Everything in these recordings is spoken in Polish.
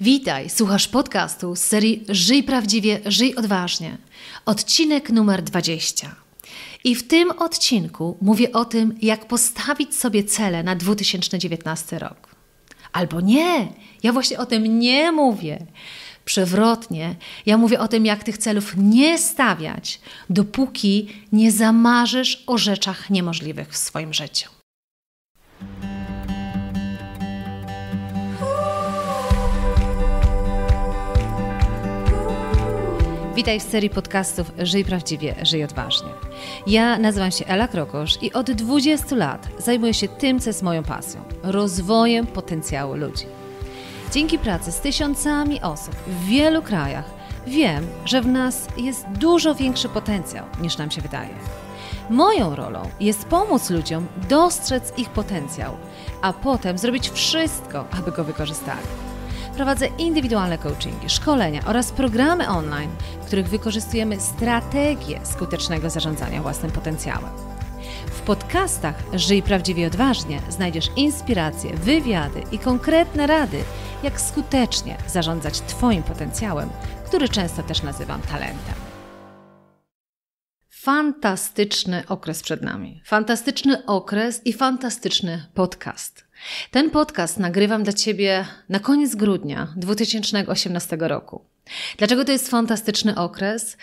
Witaj, słuchasz podcastu z serii Żyj prawdziwie, żyj odważnie. Odcinek numer 20. I w tym odcinku mówię o tym, jak postawić sobie cele na 2019 rok. Albo nie, ja właśnie o tym nie mówię. Przewrotnie, ja mówię o tym, jak tych celów nie stawiać, dopóki nie zamarzysz o rzeczach niemożliwych w swoim życiu. Witaj w serii podcastów Żyj prawdziwie, żyj odważnie. Ja nazywam się Ela Krokosz i od 20 lat zajmuję się tym, co jest moją pasją rozwojem potencjału ludzi. Dzięki pracy z tysiącami osób w wielu krajach wiem, że w nas jest dużo większy potencjał niż nam się wydaje. Moją rolą jest pomóc ludziom dostrzec ich potencjał, a potem zrobić wszystko, aby go wykorzystali prowadzę indywidualne coachingi, szkolenia oraz programy online, w których wykorzystujemy strategię skutecznego zarządzania własnym potencjałem. W podcastach Żyj Prawdziwie Odważnie znajdziesz inspiracje, wywiady i konkretne rady, jak skutecznie zarządzać Twoim potencjałem, który często też nazywam talentem. Fantastyczny okres przed nami. Fantastyczny okres i fantastyczny podcast. Ten podcast nagrywam dla Ciebie na koniec grudnia 2018 roku. Dlaczego to jest fantastyczny okres?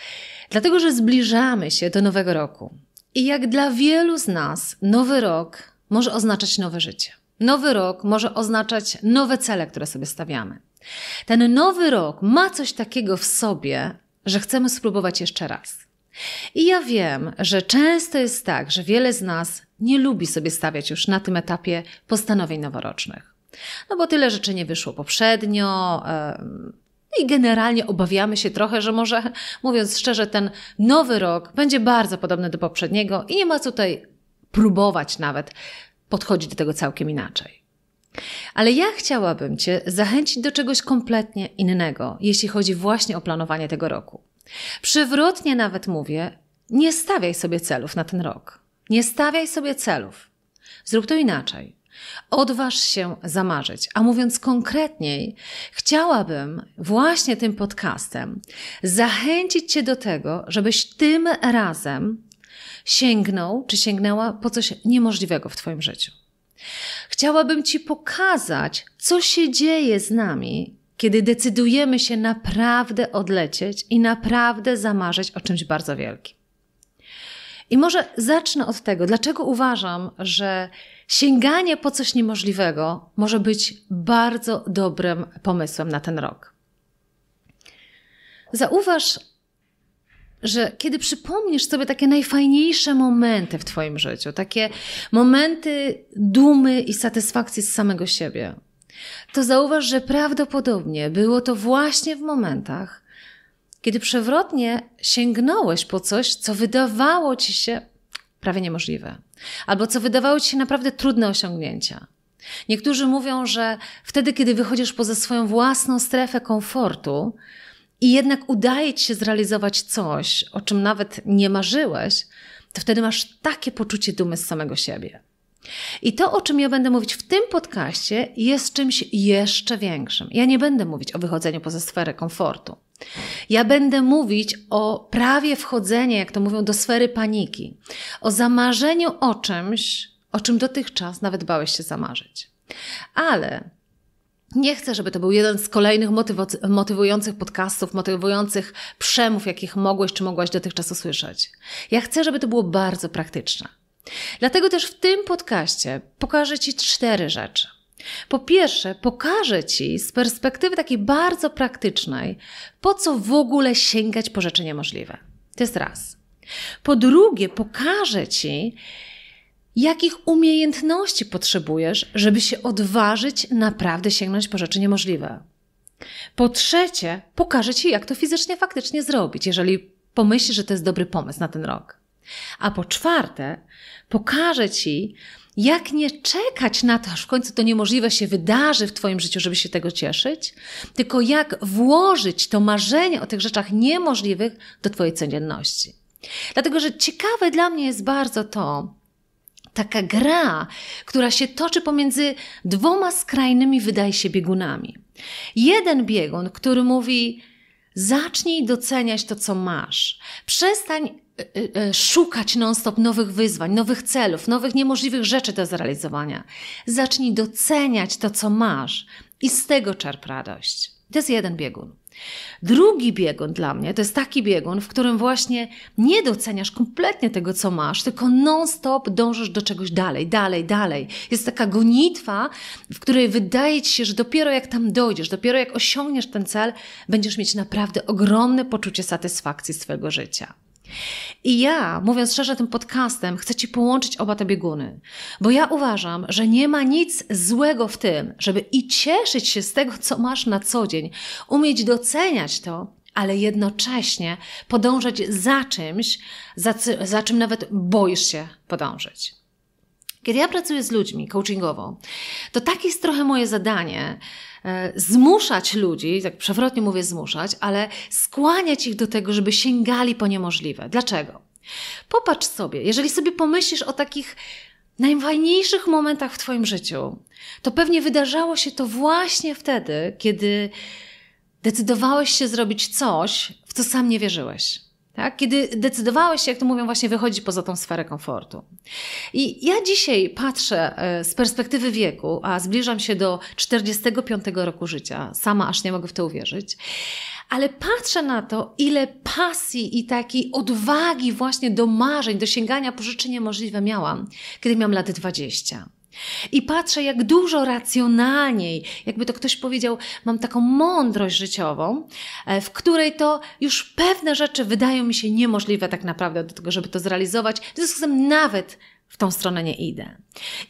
Dlatego, że zbliżamy się do nowego roku. I jak dla wielu z nas, nowy rok może oznaczać nowe życie. Nowy rok może oznaczać nowe cele, które sobie stawiamy. Ten nowy rok ma coś takiego w sobie, że chcemy spróbować jeszcze raz. I ja wiem, że często jest tak, że wiele z nas nie lubi sobie stawiać już na tym etapie postanowień noworocznych. No bo tyle rzeczy nie wyszło poprzednio. I generalnie obawiamy się trochę, że może, mówiąc szczerze, ten nowy rok będzie bardzo podobny do poprzedniego i nie ma tutaj próbować nawet podchodzić do tego całkiem inaczej. Ale ja chciałabym Cię zachęcić do czegoś kompletnie innego, jeśli chodzi właśnie o planowanie tego roku. Przywrotnie nawet mówię, nie stawiaj sobie celów na ten rok. Nie stawiaj sobie celów. Zrób to inaczej. Odważ się zamarzyć. A mówiąc konkretniej, chciałabym właśnie tym podcastem zachęcić Cię do tego, żebyś tym razem sięgnął czy sięgnęła po coś niemożliwego w Twoim życiu. Chciałabym Ci pokazać, co się dzieje z nami, kiedy decydujemy się naprawdę odlecieć i naprawdę zamarzyć o czymś bardzo wielkim. I może zacznę od tego, dlaczego uważam, że sięganie po coś niemożliwego może być bardzo dobrym pomysłem na ten rok. Zauważ, że kiedy przypomnisz sobie takie najfajniejsze momenty w Twoim życiu, takie momenty dumy i satysfakcji z samego siebie, to zauważ, że prawdopodobnie było to właśnie w momentach, kiedy przewrotnie sięgnąłeś po coś, co wydawało ci się prawie niemożliwe, albo co wydawało ci się naprawdę trudne osiągnięcia. Niektórzy mówią, że wtedy, kiedy wychodzisz poza swoją własną strefę komfortu i jednak udaje ci się zrealizować coś, o czym nawet nie marzyłeś, to wtedy masz takie poczucie dumy z samego siebie. I to, o czym ja będę mówić w tym podcaście, jest czymś jeszcze większym. Ja nie będę mówić o wychodzeniu poza sferę komfortu. Ja będę mówić o prawie wchodzenia, jak to mówią, do sfery paniki, o zamarzeniu o czymś, o czym dotychczas nawet bałeś się zamarzyć. Ale nie chcę, żeby to był jeden z kolejnych motywujących podcastów, motywujących przemów, jakich mogłeś czy mogłaś dotychczas usłyszeć. Ja chcę, żeby to było bardzo praktyczne. Dlatego też w tym podcaście pokażę Ci cztery rzeczy. Po pierwsze, pokażę Ci z perspektywy takiej bardzo praktycznej, po co w ogóle sięgać po rzeczy niemożliwe. To jest raz. Po drugie, pokażę Ci, jakich umiejętności potrzebujesz, żeby się odważyć naprawdę sięgnąć po rzeczy niemożliwe. Po trzecie, pokażę Ci, jak to fizycznie faktycznie zrobić, jeżeli pomyślisz, że to jest dobry pomysł na ten rok. A po czwarte, pokażę Ci, jak nie czekać na to, aż w końcu to niemożliwe się wydarzy w Twoim życiu, żeby się tego cieszyć, tylko jak włożyć to marzenie o tych rzeczach niemożliwych do Twojej codzienności. Dlatego, że ciekawe dla mnie jest bardzo to, taka gra, która się toczy pomiędzy dwoma skrajnymi, wydaje się, biegunami. Jeden biegun, który mówi, Zacznij doceniać to, co masz. Przestań Y, y, y, szukać non-stop nowych wyzwań, nowych celów, nowych niemożliwych rzeczy do zrealizowania. Zacznij doceniać to, co masz i z tego czerp radość. To jest jeden biegun. Drugi biegun dla mnie to jest taki biegun, w którym właśnie nie doceniasz kompletnie tego, co masz, tylko non-stop dążysz do czegoś dalej, dalej, dalej. Jest taka gonitwa, w której wydaje ci się, że dopiero jak tam dojdziesz, dopiero jak osiągniesz ten cel, będziesz mieć naprawdę ogromne poczucie satysfakcji swojego życia. I ja, mówiąc szczerze tym podcastem, chcę Ci połączyć oba te bieguny, bo ja uważam, że nie ma nic złego w tym, żeby i cieszyć się z tego, co masz na co dzień, umieć doceniać to, ale jednocześnie podążać za czymś, za, za czym nawet boisz się podążyć. Kiedy ja pracuję z ludźmi coachingowo, to takie jest trochę moje zadanie, E, zmuszać ludzi, tak przewrotnie mówię zmuszać, ale skłaniać ich do tego, żeby sięgali po niemożliwe. Dlaczego? Popatrz sobie, jeżeli sobie pomyślisz o takich najfajniejszych momentach w Twoim życiu, to pewnie wydarzało się to właśnie wtedy, kiedy decydowałeś się zrobić coś, w co sam nie wierzyłeś. Tak? Kiedy decydowałeś się, jak to mówią, właśnie wychodzić poza tą sferę komfortu. I ja dzisiaj patrzę e, z perspektywy wieku, a zbliżam się do 45 roku życia, sama aż nie mogę w to uwierzyć, ale patrzę na to, ile pasji i takiej odwagi właśnie do marzeń, do sięgania po rzeczy niemożliwe miałam, kiedy miałam lat 20. I patrzę, jak dużo racjonalniej, jakby to ktoś powiedział, mam taką mądrość życiową, e, w której to już pewne rzeczy wydają mi się niemożliwe tak naprawdę do tego, żeby to zrealizować. W związku z tym nawet w tą stronę nie idę.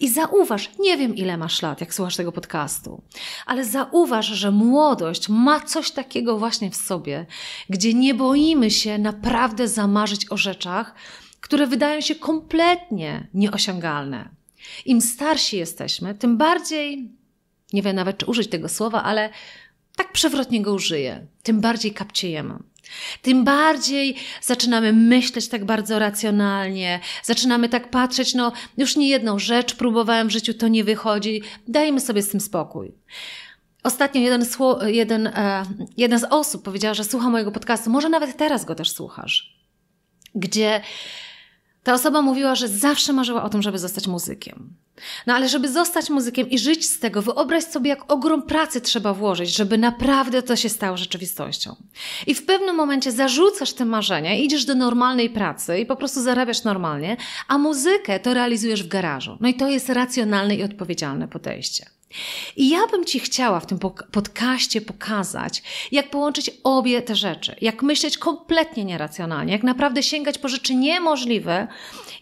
I zauważ, nie wiem ile masz lat, jak słuchasz tego podcastu, ale zauważ, że młodość ma coś takiego właśnie w sobie, gdzie nie boimy się naprawdę zamarzyć o rzeczach, które wydają się kompletnie nieosiągalne. Im starsi jesteśmy, tym bardziej, nie wiem nawet czy użyć tego słowa, ale tak przewrotnie go użyję, tym bardziej kapciejemy. Tym bardziej zaczynamy myśleć tak bardzo racjonalnie, zaczynamy tak patrzeć, no już nie jedną rzecz próbowałem w życiu, to nie wychodzi, dajmy sobie z tym spokój. Ostatnio jeden, jeden, e, jedna z osób powiedziała, że słucha mojego podcastu, może nawet teraz go też słuchasz, gdzie ta osoba mówiła, że zawsze marzyła o tym, żeby zostać muzykiem. No ale żeby zostać muzykiem i żyć z tego, wyobraź sobie, jak ogrom pracy trzeba włożyć, żeby naprawdę to się stało rzeczywistością. I w pewnym momencie zarzucasz te marzenia, idziesz do normalnej pracy i po prostu zarabiasz normalnie, a muzykę to realizujesz w garażu. No i to jest racjonalne i odpowiedzialne podejście. I ja bym Ci chciała w tym podcaście pokazać, jak połączyć obie te rzeczy, jak myśleć kompletnie nieracjonalnie, jak naprawdę sięgać po rzeczy niemożliwe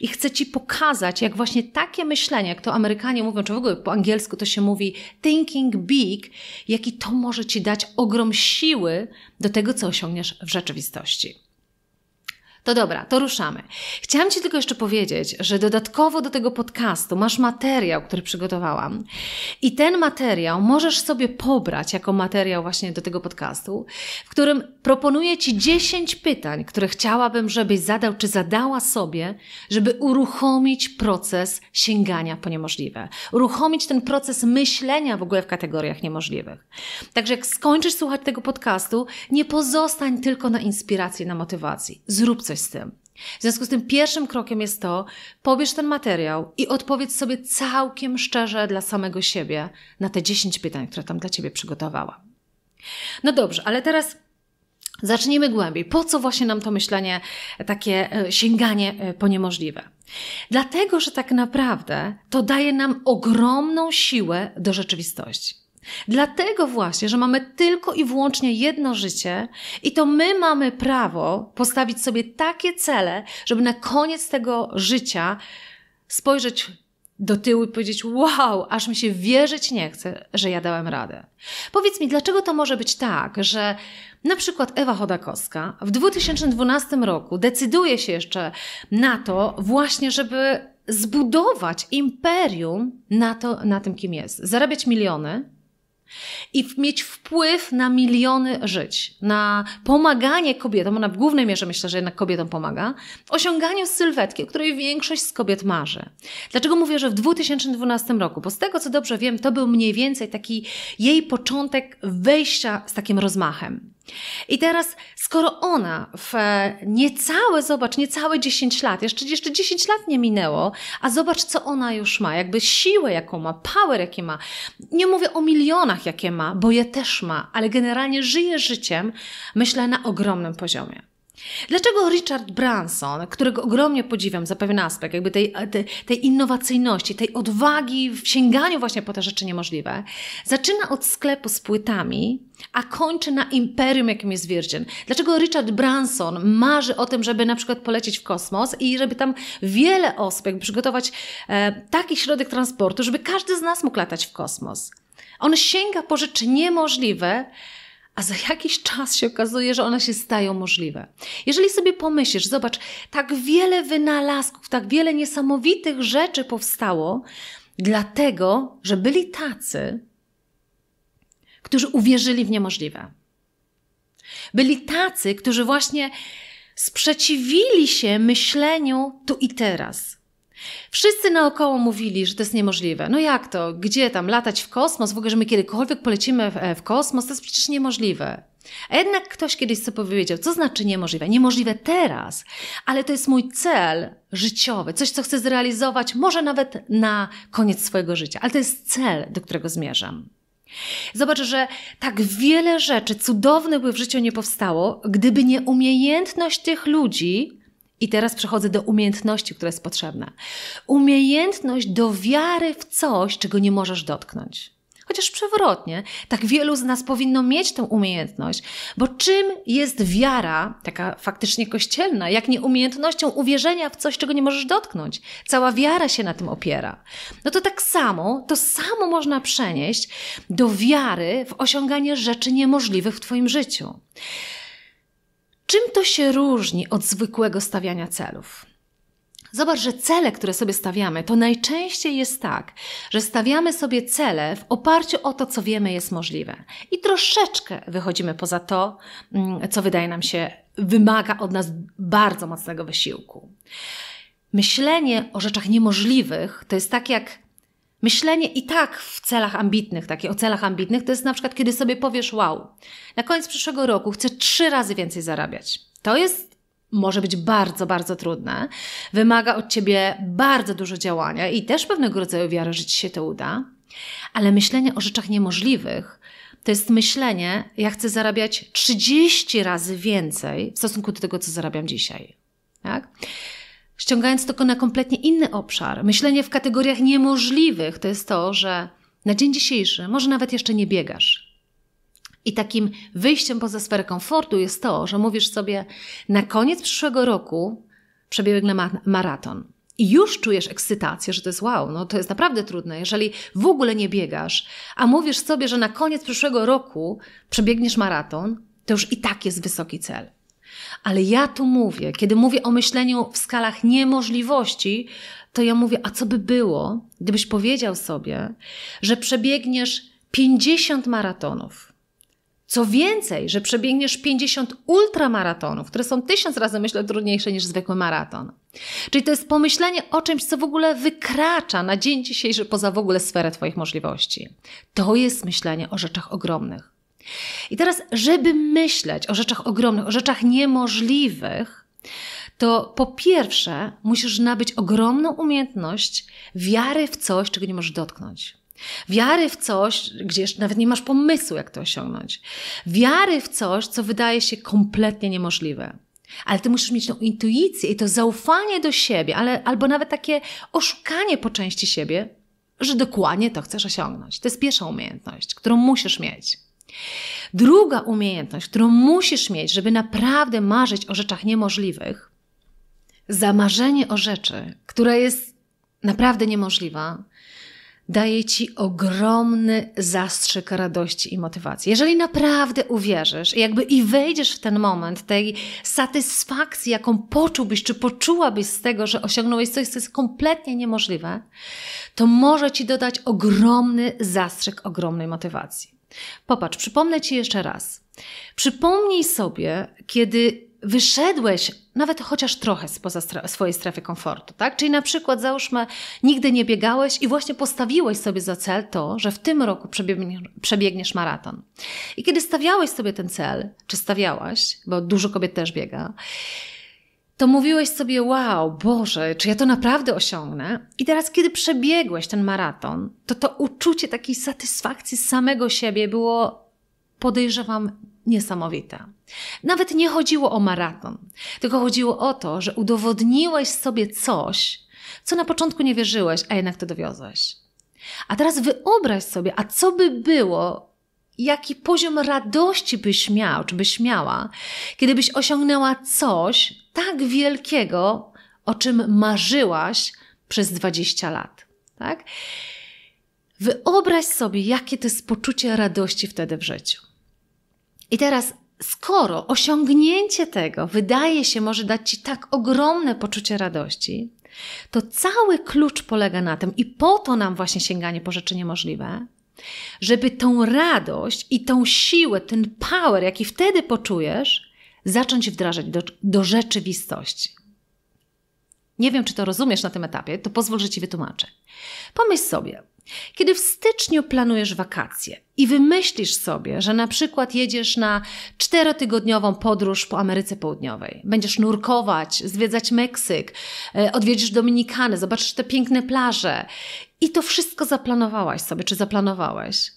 i chcę Ci pokazać, jak właśnie takie myślenie, jak to Amerykanie mówią, czy w ogóle po angielsku to się mówi thinking big, jaki to może Ci dać ogrom siły do tego, co osiągniesz w rzeczywistości. To dobra, to ruszamy. Chciałam Ci tylko jeszcze powiedzieć, że dodatkowo do tego podcastu masz materiał, który przygotowałam. I ten materiał możesz sobie pobrać jako materiał właśnie do tego podcastu, w którym proponuję Ci 10 pytań, które chciałabym, żebyś zadał czy zadała sobie, żeby uruchomić proces sięgania po niemożliwe. Uruchomić ten proces myślenia w ogóle w kategoriach niemożliwych. Także jak skończysz słuchać tego podcastu, nie pozostań tylko na inspiracji, na motywacji. Zrób coś coś z tym. W związku z tym pierwszym krokiem jest to, pobierz ten materiał i odpowiedz sobie całkiem szczerze dla samego siebie na te 10 pytań, które tam dla Ciebie przygotowała. No dobrze, ale teraz zacznijmy głębiej. Po co właśnie nam to myślenie, e, takie e, sięganie e, po niemożliwe? Dlatego, że tak naprawdę to daje nam ogromną siłę do rzeczywistości. Dlatego właśnie, że mamy tylko i wyłącznie jedno życie i to my mamy prawo postawić sobie takie cele, żeby na koniec tego życia spojrzeć do tyłu i powiedzieć: Wow, aż mi się wierzyć nie chce, że ja dałem radę. Powiedz mi, dlaczego to może być tak, że na przykład Ewa Chodakowska w 2012 roku decyduje się jeszcze na to, właśnie, żeby zbudować imperium na, to, na tym, kim jest, zarabiać miliony i mieć wpływ na miliony żyć, na pomaganie kobietom, ona w głównej mierze myślę, że jednak kobietom pomaga, w osiąganiu sylwetki, o której większość z kobiet marzy. Dlaczego mówię, że w 2012 roku? Bo z tego co dobrze wiem, to był mniej więcej taki jej początek wejścia z takim rozmachem. I teraz, skoro ona w e, niecałe, zobacz, niecałe 10 lat, jeszcze, jeszcze 10 lat nie minęło, a zobacz, co ona już ma, jakby siłę, jaką ma, power, jakie ma. Nie mówię o milionach, jakie ma, bo je też ma, ale generalnie żyje życiem, myślę, na ogromnym poziomie. Dlaczego Richard Branson, którego ogromnie podziwiam za pewien aspekt jakby tej, e, tej, tej, innowacyjności, tej odwagi w sięganiu właśnie po te rzeczy niemożliwe, zaczyna od sklepu z płytami, a kończy na imperium, jakim jest Virgin? Dlaczego Richard Branson marzy o tym, żeby na przykład polecieć w kosmos i żeby tam wiele osób, jakby przygotować e, taki środek transportu, żeby każdy z nas mógł latać w kosmos? On sięga po rzeczy niemożliwe, a za jakiś czas się okazuje, że one się stają możliwe. Jeżeli sobie pomyślisz, zobacz, tak wiele wynalazków, tak wiele niesamowitych rzeczy powstało, dlatego, że byli tacy, którzy uwierzyli w niemożliwe. Byli tacy, którzy właśnie sprzeciwili się myśleniu tu i teraz. Wszyscy naokoło mówili, że to jest niemożliwe. No jak to? Gdzie tam latać w kosmos? W ogóle, że my kiedykolwiek polecimy w, e, w kosmos, to jest przecież niemożliwe. A jednak ktoś kiedyś sobie powiedział, co znaczy niemożliwe? Niemożliwe teraz, ale to jest mój cel życiowy, coś, co chcę zrealizować, może nawet na koniec swojego życia, ale to jest cel, do którego zmierzam. Zobacz, że tak wiele rzeczy cudownych by w życiu nie powstało, gdyby nie umiejętność tych ludzi, i teraz przechodzę do umiejętności, która jest potrzebna. Umiejętność do wiary w coś, czego nie możesz dotknąć. Chociaż przewrotnie, tak wielu z nas powinno mieć tę umiejętność, bo czym jest wiara, taka faktycznie kościelna, jak nie umiejętnością uwierzenia w coś, czego nie możesz dotknąć? Cała wiara się na tym opiera. No to tak samo, to samo można przenieść do wiary w osiąganie rzeczy niemożliwych w Twoim życiu czym to się różni od zwykłego stawiania celów? Zobacz, że cele, które sobie stawiamy, to najczęściej jest tak, że stawiamy sobie cele w oparciu o to, co wiemy jest możliwe. I troszeczkę wychodzimy poza to, mm, co wydaje nam się, wymaga od nas bardzo mocnego wysiłku. Myślenie o rzeczach niemożliwych to jest tak jak Myślenie i tak w celach ambitnych, takie o celach ambitnych, to jest na przykład, kiedy sobie powiesz, wow, na koniec przyszłego roku chcę trzy razy więcej zarabiać. To jest, może być bardzo, bardzo trudne. Wymaga od ciebie bardzo dużo działania i też pewnego rodzaju wiary, że ci się to uda. Ale myślenie o rzeczach niemożliwych to jest myślenie, ja chcę zarabiać 30 razy więcej w stosunku do tego, co zarabiam dzisiaj. Tak? ściągając tylko na kompletnie inny obszar. Myślenie w kategoriach niemożliwych to jest to, że na dzień dzisiejszy może nawet jeszcze nie biegasz. I takim wyjściem poza sferę komfortu jest to, że mówisz sobie, na koniec przyszłego roku przebiegnę ma- maraton. I już czujesz ekscytację, że to jest wow, no to jest naprawdę trudne, jeżeli w ogóle nie biegasz, a mówisz sobie, że na koniec przyszłego roku przebiegniesz maraton, to już i tak jest wysoki cel. Ale ja tu mówię, kiedy mówię o myśleniu w skalach niemożliwości, to ja mówię, a co by było, gdybyś powiedział sobie, że przebiegniesz 50 maratonów. Co więcej, że przebiegniesz 50 ultramaratonów, które są tysiąc razy, myślę, trudniejsze niż zwykły maraton. Czyli to jest pomyślenie o czymś, co w ogóle wykracza na dzień dzisiejszy poza w ogóle sferę Twoich możliwości. To jest myślenie o rzeczach ogromnych. I teraz, żeby myśleć o rzeczach ogromnych, o rzeczach niemożliwych, to po pierwsze musisz nabyć ogromną umiejętność wiary w coś, czego nie możesz dotknąć. Wiary w coś, gdzie nawet nie masz pomysłu, jak to osiągnąć. Wiary w coś, co wydaje się kompletnie niemożliwe. Ale ty musisz mieć tą intuicję i to zaufanie do siebie, ale, albo nawet takie oszukanie po części siebie, że dokładnie to chcesz osiągnąć. To jest pierwsza umiejętność, którą musisz mieć. Druga umiejętność, którą musisz mieć, żeby naprawdę marzyć o rzeczach niemożliwych, zamarzenie o rzeczy, która jest naprawdę niemożliwa, daje ci ogromny zastrzyk radości i motywacji. Jeżeli naprawdę uwierzysz, jakby i wejdziesz w ten moment tej satysfakcji, jaką poczułbyś, czy poczułabyś z tego, że osiągnąłeś coś, co jest kompletnie niemożliwe, to może ci dodać ogromny zastrzyk ogromnej motywacji. Popatrz, przypomnę Ci jeszcze raz. Przypomnij sobie, kiedy wyszedłeś nawet chociaż trochę spoza swojej strefy komfortu, tak? Czyli na przykład załóżmy, nigdy nie biegałeś i właśnie postawiłeś sobie za cel to, że w tym roku przebiegniesz, przebiegniesz maraton. I kiedy stawiałeś sobie ten cel, czy stawiałaś, bo dużo kobiet też biega, to mówiłeś sobie, wow, Boże, czy ja to naprawdę osiągnę? I teraz, kiedy przebiegłeś ten maraton, to to uczucie takiej satysfakcji z samego siebie było, podejrzewam, niesamowite. Nawet nie chodziło o maraton, tylko chodziło o to, że udowodniłeś sobie coś, co na początku nie wierzyłeś, a jednak to dowiozłeś. A teraz wyobraź sobie, a co by było, jaki poziom radości byś miał, czy byś miała, kiedybyś osiągnęła coś tak wielkiego, o czym marzyłaś przez 20 lat. Tak? Wyobraź sobie, jakie to jest poczucie radości wtedy w życiu. I teraz, skoro osiągnięcie tego wydaje się może dać ci tak ogromne poczucie radości, to cały klucz polega na tym, i po to nam właśnie sięganie po rzeczy niemożliwe, żeby tą radość i tą siłę, ten power, jaki wtedy poczujesz, zacząć wdrażać do, do rzeczywistości. Nie wiem, czy to rozumiesz na tym etapie, to pozwól, że ci wytłumaczę. Pomyśl sobie, kiedy w styczniu planujesz wakacje i wymyślisz sobie, że na przykład jedziesz na czterotygodniową podróż po Ameryce Południowej, będziesz nurkować, zwiedzać Meksyk, e, odwiedzisz Dominikanę, zobaczysz te piękne plaże i to wszystko zaplanowałaś sobie, czy zaplanowałeś.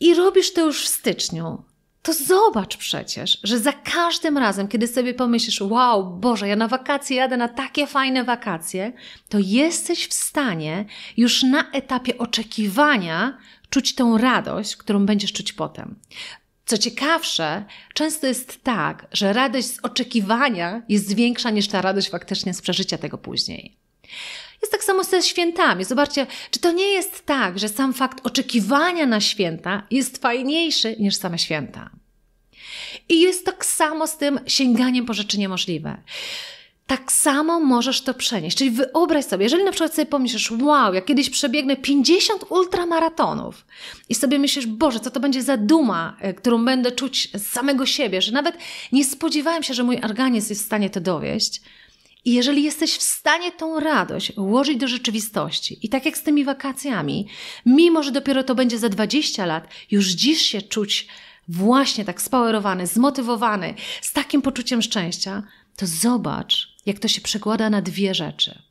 I robisz to już w styczniu. To zobacz przecież, że za każdym razem, kiedy sobie pomyślisz, wow, Boże, ja na wakacje jadę na takie fajne wakacje, to jesteś w stanie już na etapie oczekiwania czuć tą radość, którą będziesz czuć potem. Co ciekawsze, często jest tak, że radość z oczekiwania jest większa niż ta radość faktycznie z przeżycia tego później. Jest tak samo ze świętami. Zobaczcie, czy to nie jest tak, że sam fakt oczekiwania na święta jest fajniejszy niż same święta. I jest tak samo z tym sięganiem po rzeczy niemożliwe. Tak samo możesz to przenieść. Czyli wyobraź sobie, jeżeli na przykład sobie pomyślisz, wow, ja kiedyś przebiegnę 50 ultramaratonów i sobie myślisz, Boże, co to będzie za duma, e, którą będę czuć z samego siebie, że nawet nie spodziewałem się, że mój organizm jest w stanie to dowieść – i jeżeli jesteś w stanie tą radość ułożyć do rzeczywistości, i tak jak z tymi wakacjami, mimo że dopiero to będzie za 20 lat, już dziś się czuć właśnie tak spowerowany, zmotywowany, z takim poczuciem szczęścia, to zobacz, jak to się przekłada na dwie rzeczy.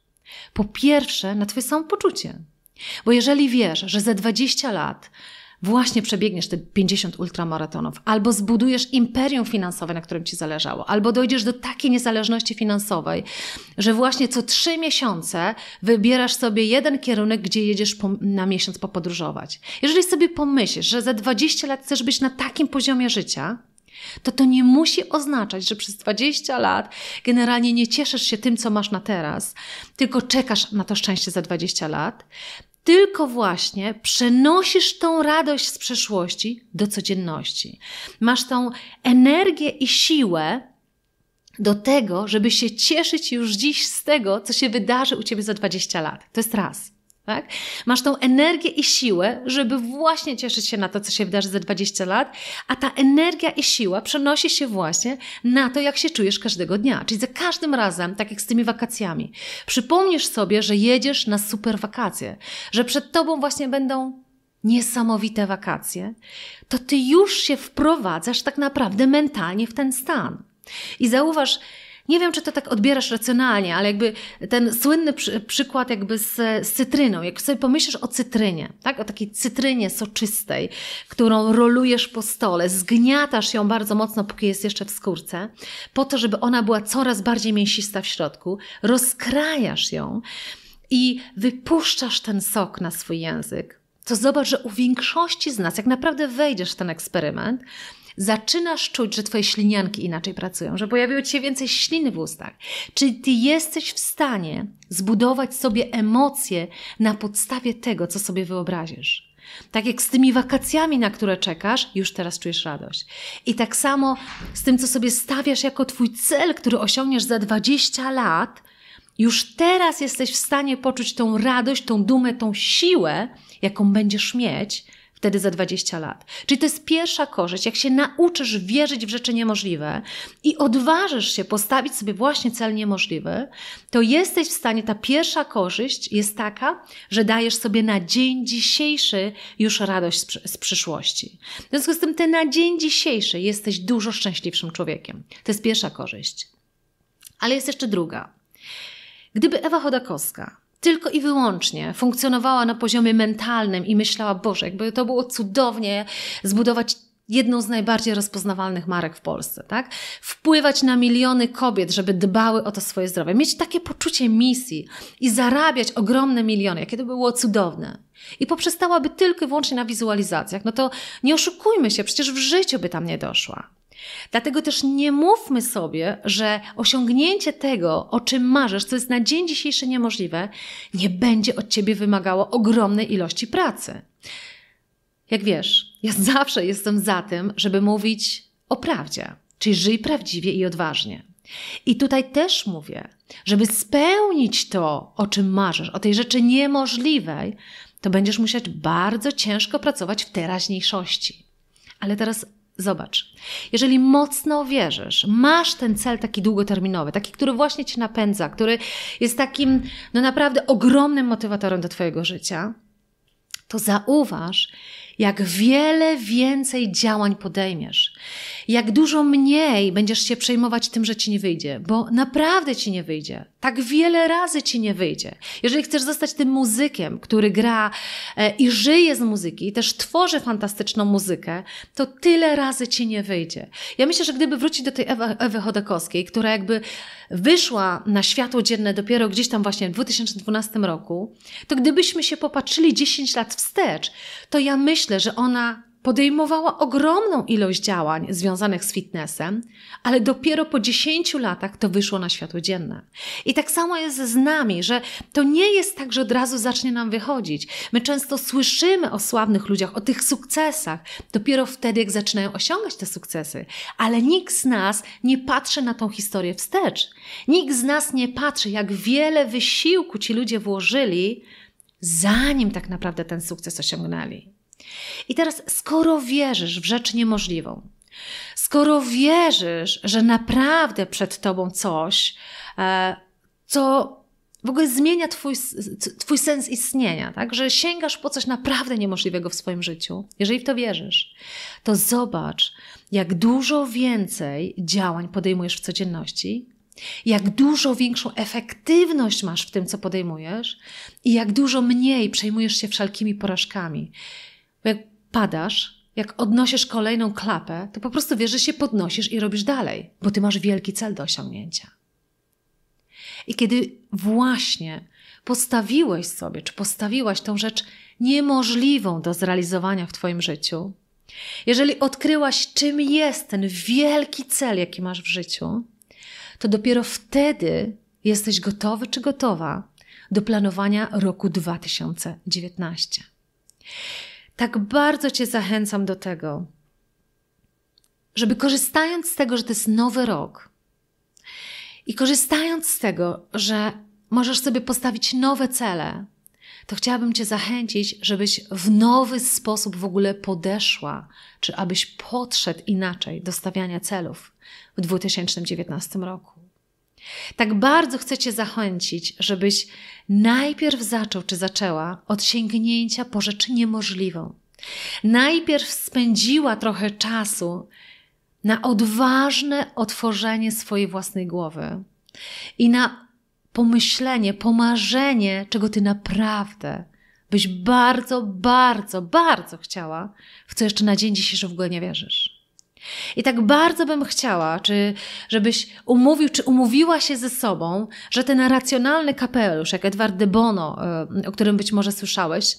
Po pierwsze, na Twoje samopoczucie. Bo jeżeli wiesz, że za 20 lat właśnie przebiegniesz te 50 ultramaratonów, albo zbudujesz imperium finansowe, na którym ci zależało, albo dojdziesz do takiej niezależności finansowej, że właśnie co trzy miesiące wybierasz sobie jeden kierunek, gdzie jedziesz po, na miesiąc popodróżować. Jeżeli sobie pomyślisz, że za 20 lat chcesz być na takim poziomie życia, to to nie musi oznaczać, że przez 20 lat generalnie nie cieszysz się tym, co masz na teraz, tylko czekasz na to szczęście za 20 lat, tylko właśnie przenosisz tą radość z przeszłości do codzienności. Masz tą energię i siłę do tego, żeby się cieszyć już dziś z tego, co się wydarzy u ciebie za 20 lat. To jest raz tak? Masz tą energię i siłę, żeby właśnie cieszyć się na to, co się wydarzy za 20 lat, a ta energia i siła przenosi się właśnie na to, jak się czujesz każdego dnia. Czyli za każdym razem, tak jak z tymi wakacjami, przypomnisz sobie, że jedziesz na super wakacje, że przed tobą właśnie będą niesamowite wakacje, to ty już się wprowadzasz tak naprawdę mentalnie w ten stan. I zauważ, nie wiem, czy to tak odbierasz racjonalnie, ale jakby ten słynny przy, przykład jakby z, z cytryną. Jak sobie pomyślisz o cytrynie, tak? O takiej cytrynie soczystej, którą rolujesz po stole, zgniatasz ją bardzo mocno, póki jest jeszcze w skórce, po to, żeby ona była coraz bardziej mięsista w środku, rozkrajasz ją i wypuszczasz ten sok na swój język to zobacz, że u większości z nas, jak naprawdę wejdziesz w ten eksperyment, zaczynasz czuć, że twoje ślinianki inaczej pracują, że pojawiło ci się więcej śliny w ustach. Czyli ty jesteś w stanie zbudować sobie emocje na podstawie tego, co sobie wyobrazisz. Tak jak z tymi wakacjami, na które czekasz, już teraz czujesz radość. I tak samo z tym, co sobie stawiasz jako twój cel, który osiągniesz za 20 lat, już teraz jesteś w stanie poczuć tą radość, tą dumę, tą siłę, jaką będziesz mieć, wtedy za 20 lat. Czyli to jest pierwsza korzyść, jak się nauczysz wierzyć w rzeczy niemożliwe i odważysz się postawić sobie właśnie cel niemożliwy, to jesteś w stanie, ta pierwsza korzyść jest taka, że dajesz sobie na dzień dzisiejszy już radość z, z przyszłości. W związku z tym ty na dzień dzisiejszy jesteś dużo szczęśliwszym człowiekiem. To jest pierwsza korzyść. Ale jest jeszcze druga. Gdyby Ewa Chodakowska tylko i wyłącznie funkcjonowała na poziomie mentalnym i myślała, Boże, jakby to było cudownie zbudować jedną z najbardziej rozpoznawalnych marek w Polsce, tak? Wpływać na miliony kobiet, żeby dbały o to swoje zdrowie, mieć takie poczucie misji i zarabiać ogromne miliony, jakie to było cudowne. I poprzestałaby tylko i wyłącznie na wizualizacjach, no to nie oszukujmy się, przecież w życiu by tam nie doszła. Dlatego też nie mówmy sobie, że osiągnięcie tego, o czym marzysz, co jest na dzień dzisiejszy niemożliwe, nie będzie od ciebie wymagało ogromnej ilości pracy. Jak wiesz, ja zawsze jestem za tym, żeby mówić o prawdzie, czyli żyj prawdziwie i odważnie. I tutaj też mówię, żeby spełnić to, o czym marzysz, o tej rzeczy niemożliwej, to będziesz musiać bardzo ciężko pracować w teraźniejszości. Ale teraz Zobacz, jeżeli mocno wierzysz, masz ten cel taki długoterminowy, taki, który właśnie cię napędza, który jest takim no naprawdę ogromnym motywatorem do Twojego życia, to zauważ, jak wiele więcej działań podejmiesz jak dużo mniej będziesz się przejmować tym, że ci nie wyjdzie, bo naprawdę ci nie wyjdzie. Tak wiele razy ci nie wyjdzie. Jeżeli chcesz zostać tym muzykiem, który gra e, i żyje z muzyki i też tworzy fantastyczną muzykę, to tyle razy ci nie wyjdzie. Ja myślę, że gdyby wrócić do tej Ewy, Ewy Chodakowskiej, która jakby wyszła na światło dzienne dopiero gdzieś tam właśnie w 2012 roku, to gdybyśmy się popatrzyli 10 lat wstecz, to ja myślę, że ona podejmowała ogromną ilość działań związanych z fitnessem, ale dopiero po 10 latach to wyszło na światło dzienne. I tak samo jest z nami, że to nie jest tak, że od razu zacznie nam wychodzić. My często słyszymy o sławnych ludziach, o tych sukcesach, dopiero wtedy, jak zaczynają osiągać te sukcesy. Ale nikt z nas nie patrzy na tą historię wstecz. Nikt z nas nie patrzy, jak wiele wysiłku ci ludzie włożyli, zanim tak naprawdę ten sukces osiągnęli. I teraz, skoro wierzysz w rzecz niemożliwą, skoro wierzysz, że naprawdę przed tobą coś, e, co w ogóle zmienia twój, twój sens istnienia, tak? Że sięgasz po coś naprawdę niemożliwego w swoim życiu, jeżeli w to wierzysz, to zobacz, jak dużo więcej działań podejmujesz w codzienności, jak dużo większą efektywność masz w tym, co podejmujesz i jak dużo mniej przejmujesz się wszelkimi porażkami. Bo jak padasz, jak odnosisz kolejną klapę, to po prostu wiesz, że się podnosisz i robisz dalej, bo ty masz wielki cel do osiągnięcia. I kiedy właśnie postawiłeś sobie, czy postawiłaś tą rzecz niemożliwą do zrealizowania w Twoim życiu, jeżeli odkryłaś, czym jest ten wielki cel, jaki masz w życiu, to dopiero wtedy jesteś gotowy czy gotowa do planowania roku 2019 tak bardzo Cię zachęcam do tego, żeby korzystając z tego, że to jest nowy rok i korzystając z tego, że możesz sobie postawić nowe cele, to chciałabym Cię zachęcić, żebyś w nowy sposób w ogóle podeszła, czy abyś podszedł inaczej do stawiania celów w 2019 roku. Tak bardzo chcę Cię zachęcić, żebyś najpierw zaczął czy zaczęła od sięgnięcia po rzecz niemożliwą. Najpierw spędziła trochę czasu na odważne otworzenie swojej własnej głowy i na pomyślenie, pomarzenie, czego Ty naprawdę byś bardzo, bardzo, bardzo chciała, w co jeszcze na dzień dzisiejszy w ogóle nie wierzysz. I tak bardzo bym chciała, czy żebyś umówił, czy umówiła się ze sobą, że ten racjonalny kapelusz, jak Edward de Bono, y, o którym być może słyszałeś,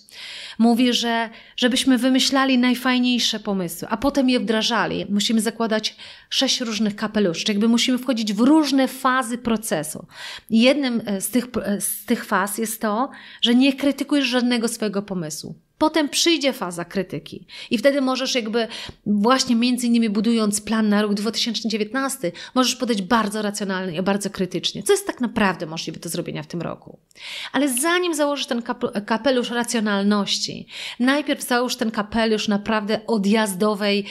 mówi, że żebyśmy wymyślali najfajniejsze pomysły, a potem je wdrażali. Musimy zakładać sześć różnych kapeluszy, jakby musimy wchodzić w różne fazy procesu. Jednym y, z tych, y, z tych faz jest to, że nie krytykujesz żadnego swojego pomysłu. Potem przyjdzie faza krytyki i wtedy możesz jakby właśnie między innymi budując plan na rok 2019, możesz podejść bardzo racjonalnie i bardzo krytycznie, co jest tak naprawdę możliwe do zrobienia w tym roku. Ale zanim założysz ten kapelusz racjonalności, najpierw załóż ten kapelusz naprawdę odjazdowej,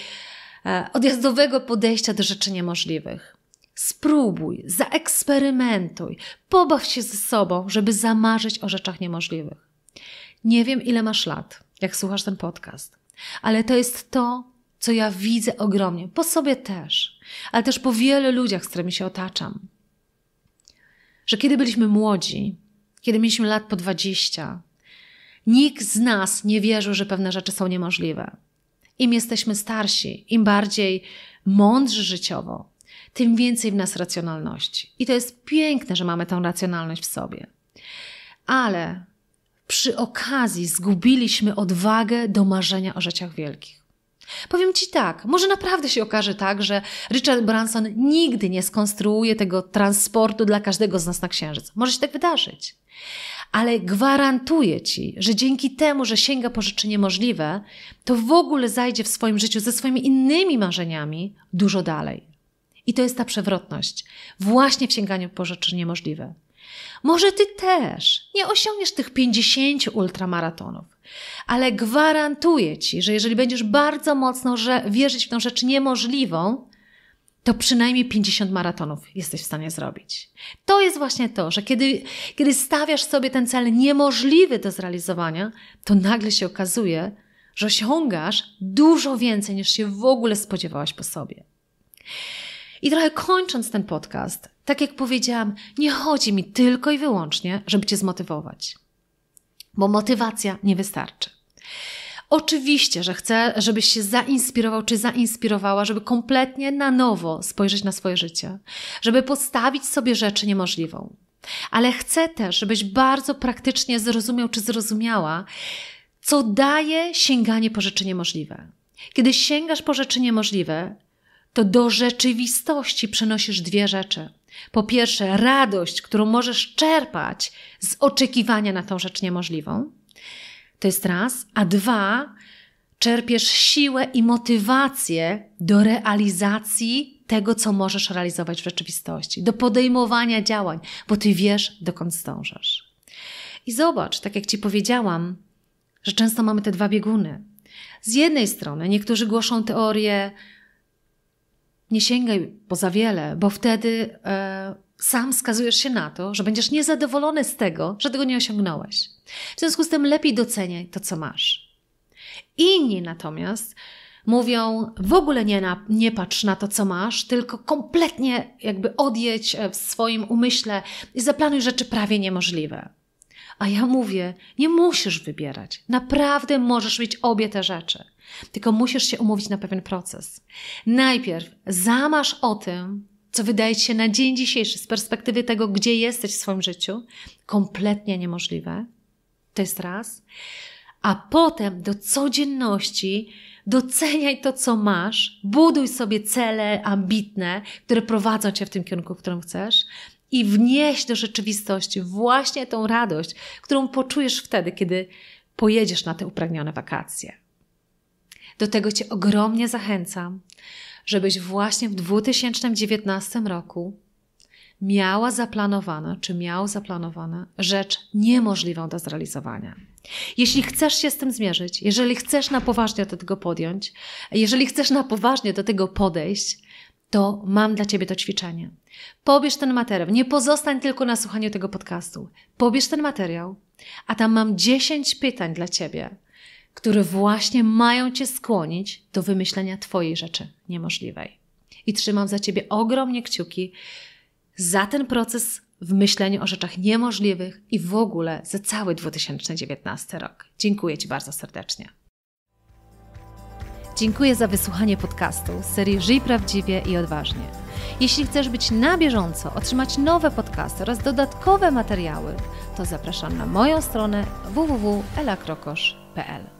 e, odjazdowego podejścia do rzeczy niemożliwych. Spróbuj, zaeksperymentuj, pobaw się ze sobą, żeby zamarzyć o rzeczach niemożliwych. Nie wiem, ile masz lat, jak słuchasz ten podcast, ale to jest to, co ja widzę ogromnie, po sobie też, ale też po wielu ludziach, z którymi się otaczam. Że kiedy byliśmy młodzi, kiedy mieliśmy lat po 20, nikt z nas nie wierzył, że pewne rzeczy są niemożliwe. Im jesteśmy starsi, im bardziej mądrzy życiowo, tym więcej w nas racjonalności. I to jest piękne, że mamy tę racjonalność w sobie. Ale przy okazji zgubiliśmy odwagę do marzenia o rzeczach wielkich. Powiem Ci tak, może naprawdę się okaże tak, że Richard Branson nigdy nie skonstruuje tego transportu dla każdego z nas na Księżyc. Może się tak wydarzyć. Ale gwarantuję Ci, że dzięki temu, że sięga po rzeczy niemożliwe, to w ogóle zajdzie w swoim życiu ze swoimi innymi marzeniami dużo dalej. I to jest ta przewrotność, właśnie w sięganiu po rzeczy niemożliwe. Może ty też nie osiągniesz tych 50 ultramaratonów, ale gwarantuję ci, że jeżeli będziesz bardzo mocno wierzyć w tą rzecz niemożliwą, to przynajmniej 50 maratonów jesteś w stanie zrobić. To jest właśnie to, że kiedy, kiedy stawiasz sobie ten cel niemożliwy do zrealizowania, to nagle się okazuje, że osiągasz dużo więcej niż się w ogóle spodziewałaś po sobie. I trochę kończąc ten podcast, tak jak powiedziałam, nie chodzi mi tylko i wyłącznie, żeby Cię zmotywować, bo motywacja nie wystarczy. Oczywiście, że chcę, żebyś się zainspirował czy zainspirowała, żeby kompletnie na nowo spojrzeć na swoje życie, żeby postawić sobie rzeczy niemożliwą. Ale chcę też, żebyś bardzo praktycznie zrozumiał czy zrozumiała, co daje sięganie po rzeczy niemożliwe. Kiedy sięgasz po rzeczy niemożliwe, to do rzeczywistości przenosisz dwie rzeczy. Po pierwsze, radość, którą możesz czerpać z oczekiwania na tą rzecz niemożliwą. To jest raz. A dwa, czerpiesz siłę i motywację do realizacji tego, co możesz realizować w rzeczywistości, do podejmowania działań, bo ty wiesz, dokąd zdążasz. I zobacz, tak jak ci powiedziałam, że często mamy te dwa bieguny. Z jednej strony niektórzy głoszą teorię, nie sięgaj po za wiele, bo wtedy e, sam skazujesz się na to, że będziesz niezadowolony z tego, że tego nie osiągnąłeś. W związku z tym lepiej doceniaj to, co masz. Inni natomiast mówią, w ogóle nie, na, nie patrz na to, co masz, tylko kompletnie jakby odjedź e, w swoim umyśle i zaplanuj rzeczy prawie niemożliwe. A ja mówię, nie musisz wybierać. Naprawdę możesz mieć obie te rzeczy. Tylko musisz się umówić na pewien proces. Najpierw zamasz o tym, co wydaje ci się na dzień dzisiejszy, z perspektywy tego, gdzie jesteś w swoim życiu, kompletnie niemożliwe. To jest raz. A potem do codzienności doceniaj to, co masz, buduj sobie cele ambitne, które prowadzą cię w tym kierunku, w którym chcesz. I wnieś do rzeczywistości właśnie tą radość, którą poczujesz wtedy, kiedy pojedziesz na te upragnione wakacje. Do tego Cię ogromnie zachęcam, żebyś właśnie w 2019 roku miała zaplanowane, czy miał zaplanowane rzecz niemożliwą do zrealizowania. Jeśli chcesz się z tym zmierzyć, jeżeli chcesz na poważnie do tego podjąć, jeżeli chcesz na poważnie do tego podejść, to mam dla Ciebie to ćwiczenie. Pobierz ten materiał, nie pozostań tylko na słuchaniu tego podcastu. Pobierz ten materiał, a tam mam 10 pytań dla Ciebie, które właśnie mają Cię skłonić do wymyślenia Twojej rzeczy niemożliwej. I trzymam za Ciebie ogromnie kciuki za ten proces w myśleniu o rzeczach niemożliwych i w ogóle za cały 2019 rok. Dziękuję Ci bardzo serdecznie. Dziękuję za wysłuchanie podcastu serii Żyj Prawdziwie i Odważnie. Jeśli chcesz być na bieżąco, otrzymać nowe podcasty oraz dodatkowe materiały, to zapraszam na moją stronę www.elakrokosz.pl.